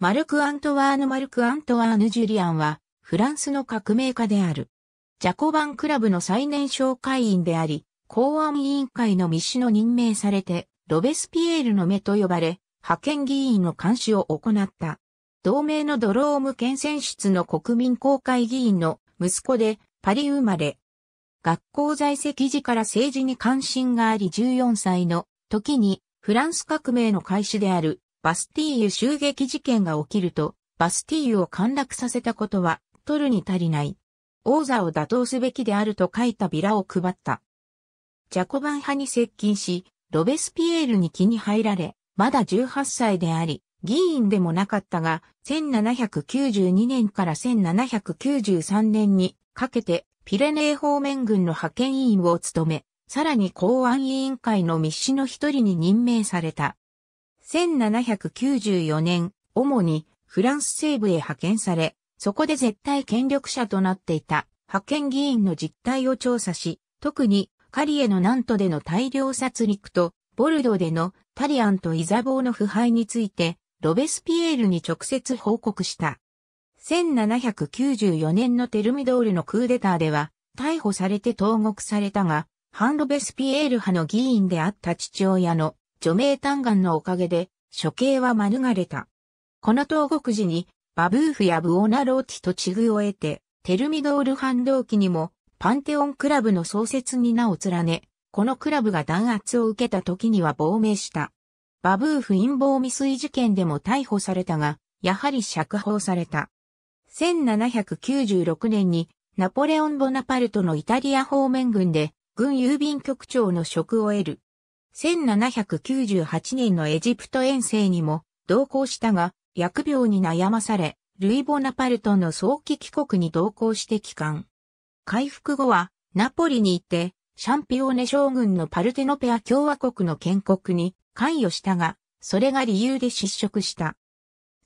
マルク・アントワーヌ・マルク・アントワーヌ・ジュリアンは、フランスの革命家である。ジャコバンクラブの最年少会員であり、公安委員会の密使の任命されて、ロベスピエールの目と呼ばれ、派遣議員の監視を行った。同盟のドローム県選出の国民公会議員の息子でパリ生まれ。学校在籍時から政治に関心があり14歳の時にフランス革命の開始であるバスティーユ襲撃事件が起きると、バスティーユを陥落させたことは、取るに足りない。王座を打倒すべきであると書いたビラを配った。ジャコバン派に接近し、ロベスピエールに気に入られ、まだ18歳であり、議員でもなかったが、1792年から1793年にかけてピレネー方面軍の派遣委員を務め、さらに公安委員会の密使の一人に任命された。1794年、主にフランス西部へ派遣され、そこで絶対権力者となっていた派遣議員の実態を調査し、特にカリエのナントでの大量殺戮と、ボルドでのタリアンとイザボーの腐敗について、ロベスピエールに直接報告した。1794年のテルミドールのクーデターでは、逮捕されて投獄されたが、反ロベスピエール派の議員であった父親の除名嘆願のおかげで、処刑は免れた。この投獄時に、バブーフやブオナローティと地遇を得て、テルミドール反動期にも、パンテオンクラブの創設に名を連ね、このクラブが弾圧を受けた時には亡命した。バブーフ陰謀未遂事件でも逮捕されたが、やはり釈放された。1796年にナポレオン・ボナパルトのイタリア方面軍で軍郵便局長の職を得る。1798年のエジプト遠征にも同行したが、薬病に悩まされ、ルイ・ボナパルトの早期帰国に同行して帰還。回復後は、ナポリに行って、シャンピオーネ将軍のパルテノペア共和国の建国に関与したが、それが理由で失職した。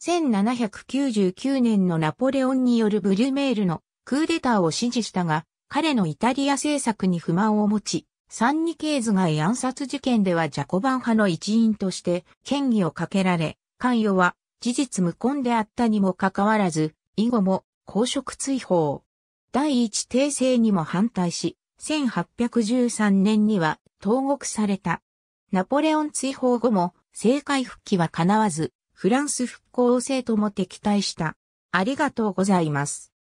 1799年のナポレオンによるブリュメールのクーデターを支持したが、彼のイタリア政策に不満を持ち、サンニケーズ暗殺事件ではジャコバン派の一員として嫌疑をかけられ、関与は事実無根であったにもかかわらず、以後も公職追放。第一訂正にも反対し、1813年には投獄された。ナポレオン追放後も政界復帰は叶わず、フランス復興制とも敵対した。ありがとうございます。